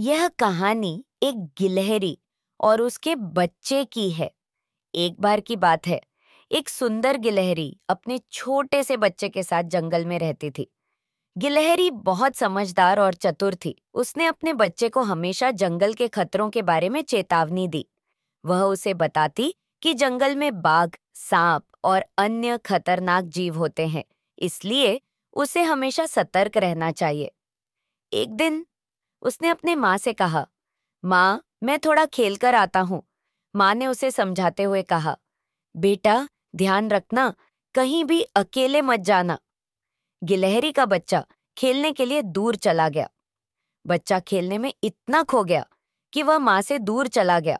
यह कहानी एक गिलहरी और उसके बच्चे की है एक बार की बात है एक सुंदर गिलहरी अपने छोटे से बच्चे के साथ जंगल में रहती थी गिलहरी बहुत समझदार और चतुर थी उसने अपने बच्चे को हमेशा जंगल के खतरों के बारे में चेतावनी दी वह उसे बताती कि जंगल में बाघ सांप और अन्य खतरनाक जीव होते हैं इसलिए उसे हमेशा सतर्क रहना चाहिए एक दिन उसने अपने माँ से कहा माँ मैं थोड़ा खेल कर आता हूँ माँ ने उसे समझाते हुए कहा बेटा ध्यान रखना कहीं भी अकेले मत जाना गिलहरी का बच्चा खेलने के लिए दूर चला गया बच्चा खेलने में इतना खो गया कि वह माँ से दूर चला गया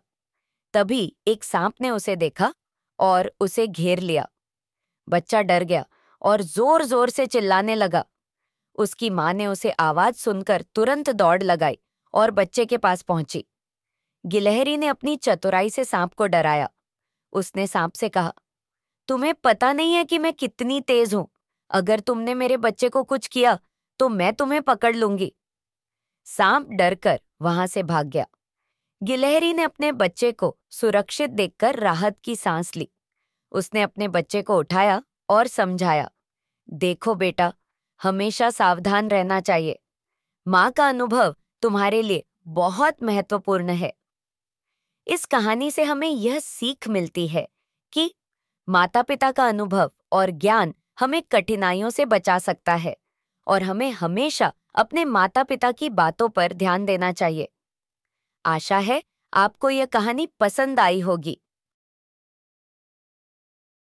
तभी एक सांप ने उसे देखा और उसे घेर लिया बच्चा डर गया और जोर जोर से चिल्लाने लगा उसकी माँ ने उसे आवाज सुनकर तुरंत दौड़ लगाई और बच्चे के पास पहुंची गिलहरी ने अपनी चतुराई से सांप को डराया उसने सांप से कहा तुम्हें पता नहीं है कि मैं कितनी तेज हूं अगर तुमने मेरे बच्चे को कुछ किया तो मैं तुम्हें पकड़ लूंगी सांप डरकर वहां से भाग गया गिलहरी ने अपने बच्चे को सुरक्षित देखकर राहत की सांस ली उसने अपने बच्चे को उठाया और समझाया देखो बेटा हमेशा सावधान रहना चाहिए माँ का अनुभव तुम्हारे लिए बहुत महत्वपूर्ण है इस कहानी से हमें यह सीख मिलती है कि माता पिता का अनुभव और ज्ञान हमें कठिनाइयों से बचा सकता है और हमें हमेशा अपने माता पिता की बातों पर ध्यान देना चाहिए आशा है आपको यह कहानी पसंद आई होगी